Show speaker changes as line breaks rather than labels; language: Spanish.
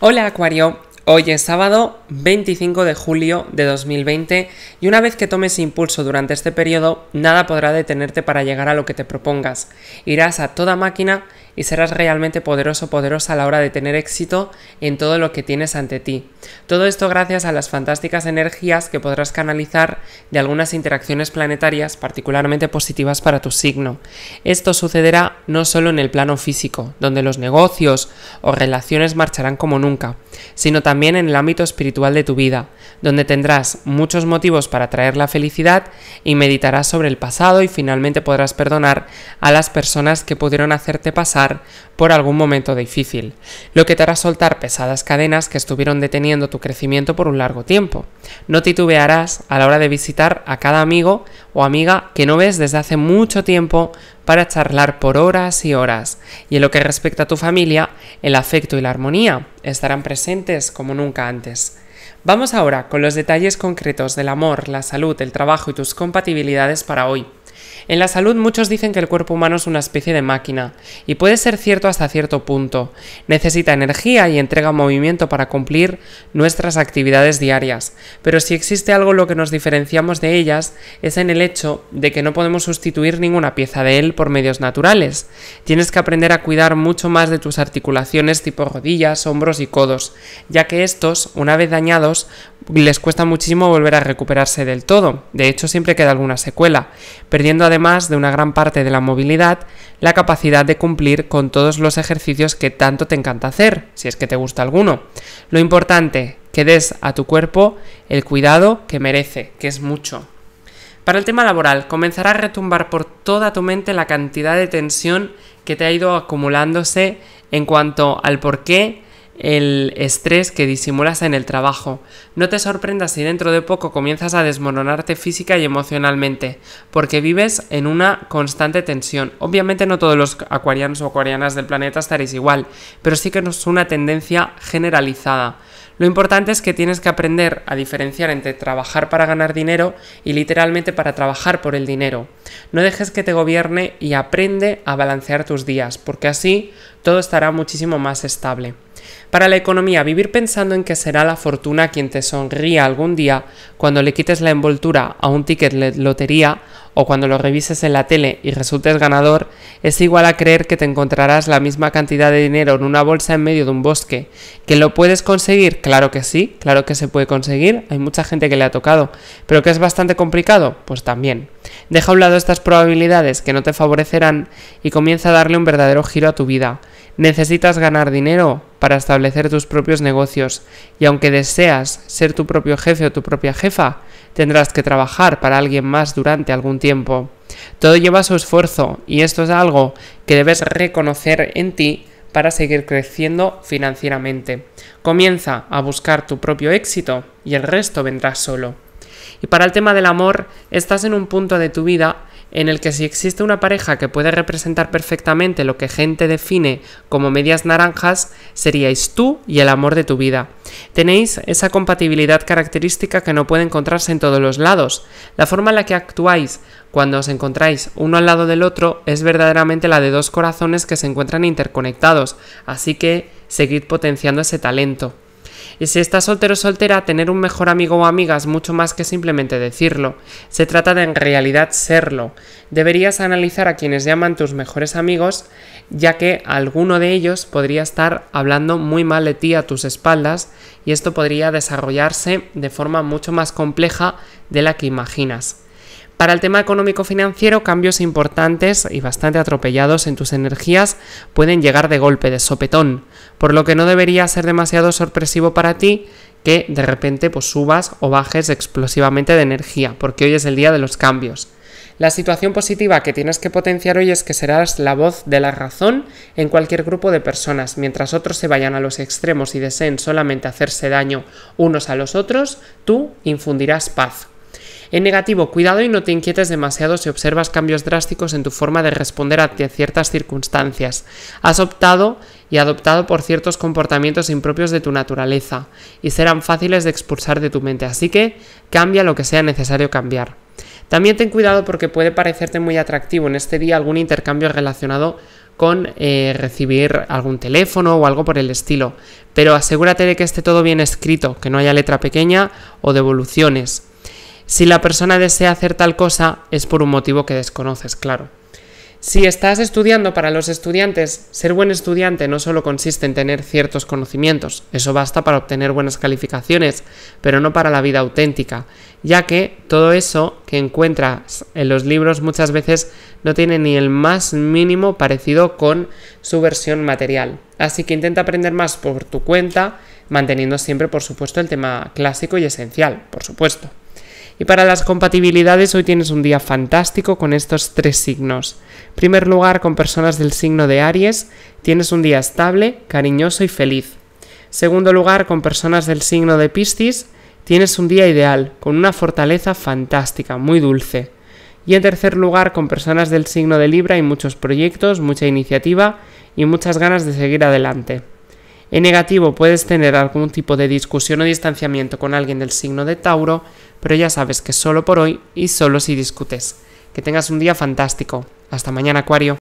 Hola Acuario, hoy es sábado 25 de julio de 2020 y una vez que tomes impulso durante este periodo, nada podrá detenerte para llegar a lo que te propongas. Irás a toda máquina y serás realmente poderoso, poderosa a la hora de tener éxito en todo lo que tienes ante ti. Todo esto gracias a las fantásticas energías que podrás canalizar de algunas interacciones planetarias particularmente positivas para tu signo. Esto sucederá no solo en el plano físico, donde los negocios o relaciones marcharán como nunca, sino también en el ámbito espiritual de tu vida, donde tendrás muchos motivos para traer la felicidad y meditarás sobre el pasado y finalmente podrás perdonar a las personas que pudieron hacerte pasar por algún momento difícil, lo que te hará soltar pesadas cadenas que estuvieron deteniendo tu crecimiento por un largo tiempo. No titubearás a la hora de visitar a cada amigo o amiga que no ves desde hace mucho tiempo para charlar por horas y horas. Y en lo que respecta a tu familia, el afecto y la armonía estarán presentes como nunca antes. Vamos ahora con los detalles concretos del amor, la salud, el trabajo y tus compatibilidades para hoy. En la salud muchos dicen que el cuerpo humano es una especie de máquina, y puede ser cierto hasta cierto punto. Necesita energía y entrega movimiento para cumplir nuestras actividades diarias, pero si existe algo en lo que nos diferenciamos de ellas es en el hecho de que no podemos sustituir ninguna pieza de él por medios naturales. Tienes que aprender a cuidar mucho más de tus articulaciones tipo rodillas, hombros y codos, ya que estos, una vez dañados, les cuesta muchísimo volver a recuperarse del todo, de hecho siempre queda alguna secuela, perdiendo además de una gran parte de la movilidad la capacidad de cumplir con todos los ejercicios que tanto te encanta hacer, si es que te gusta alguno. Lo importante, que des a tu cuerpo el cuidado que merece, que es mucho. Para el tema laboral, comenzará a retumbar por toda tu mente la cantidad de tensión que te ha ido acumulándose en cuanto al porqué qué, el estrés que disimulas en el trabajo. No te sorprendas si dentro de poco comienzas a desmoronarte física y emocionalmente, porque vives en una constante tensión. Obviamente no todos los acuarianos o acuarianas del planeta estaréis igual, pero sí que es una tendencia generalizada. Lo importante es que tienes que aprender a diferenciar entre trabajar para ganar dinero y literalmente para trabajar por el dinero. No dejes que te gobierne y aprende a balancear tus días, porque así todo estará muchísimo más estable. Para la economía, vivir pensando en que será la fortuna quien te sonría algún día cuando le quites la envoltura a un ticket de lotería o cuando lo revises en la tele y resultes ganador es igual a creer que te encontrarás la misma cantidad de dinero en una bolsa en medio de un bosque. ¿Que lo puedes conseguir? Claro que sí, claro que se puede conseguir, hay mucha gente que le ha tocado, pero que es bastante complicado, pues también. Deja a un lado estas probabilidades que no te favorecerán y comienza a darle un verdadero giro a tu vida. Necesitas ganar dinero para establecer tus propios negocios y aunque deseas ser tu propio jefe o tu propia jefa, tendrás que trabajar para alguien más durante algún tiempo. Todo lleva su esfuerzo y esto es algo que debes reconocer en ti para seguir creciendo financieramente. Comienza a buscar tu propio éxito y el resto vendrá solo. Y para el tema del amor, estás en un punto de tu vida en el que si existe una pareja que puede representar perfectamente lo que gente define como medias naranjas, seríais tú y el amor de tu vida. Tenéis esa compatibilidad característica que no puede encontrarse en todos los lados. La forma en la que actuáis cuando os encontráis uno al lado del otro es verdaderamente la de dos corazones que se encuentran interconectados, así que seguid potenciando ese talento. Y si estás soltero o soltera, tener un mejor amigo o amiga es mucho más que simplemente decirlo. Se trata de en realidad serlo. Deberías analizar a quienes llaman tus mejores amigos, ya que alguno de ellos podría estar hablando muy mal de ti a tus espaldas y esto podría desarrollarse de forma mucho más compleja de la que imaginas. Para el tema económico-financiero, cambios importantes y bastante atropellados en tus energías pueden llegar de golpe, de sopetón, por lo que no debería ser demasiado sorpresivo para ti que de repente pues, subas o bajes explosivamente de energía, porque hoy es el día de los cambios. La situación positiva que tienes que potenciar hoy es que serás la voz de la razón en cualquier grupo de personas. Mientras otros se vayan a los extremos y deseen solamente hacerse daño unos a los otros, tú infundirás paz. En negativo, cuidado y no te inquietes demasiado si observas cambios drásticos en tu forma de responder ante ciertas circunstancias. Has optado y adoptado por ciertos comportamientos impropios de tu naturaleza y serán fáciles de expulsar de tu mente, así que cambia lo que sea necesario cambiar. También ten cuidado porque puede parecerte muy atractivo en este día algún intercambio relacionado con eh, recibir algún teléfono o algo por el estilo, pero asegúrate de que esté todo bien escrito, que no haya letra pequeña o devoluciones. Si la persona desea hacer tal cosa, es por un motivo que desconoces, claro. Si estás estudiando para los estudiantes, ser buen estudiante no solo consiste en tener ciertos conocimientos, eso basta para obtener buenas calificaciones, pero no para la vida auténtica, ya que todo eso que encuentras en los libros muchas veces no tiene ni el más mínimo parecido con su versión material. Así que intenta aprender más por tu cuenta, manteniendo siempre, por supuesto, el tema clásico y esencial, por supuesto. Y para las compatibilidades hoy tienes un día fantástico con estos tres signos. En primer lugar, con personas del signo de Aries, tienes un día estable, cariñoso y feliz. En segundo lugar, con personas del signo de Piscis, tienes un día ideal, con una fortaleza fantástica, muy dulce. Y en tercer lugar, con personas del signo de Libra hay muchos proyectos, mucha iniciativa y muchas ganas de seguir adelante. En negativo puedes tener algún tipo de discusión o distanciamiento con alguien del signo de Tauro, pero ya sabes que solo por hoy y solo si discutes. Que tengas un día fantástico. Hasta mañana, Acuario.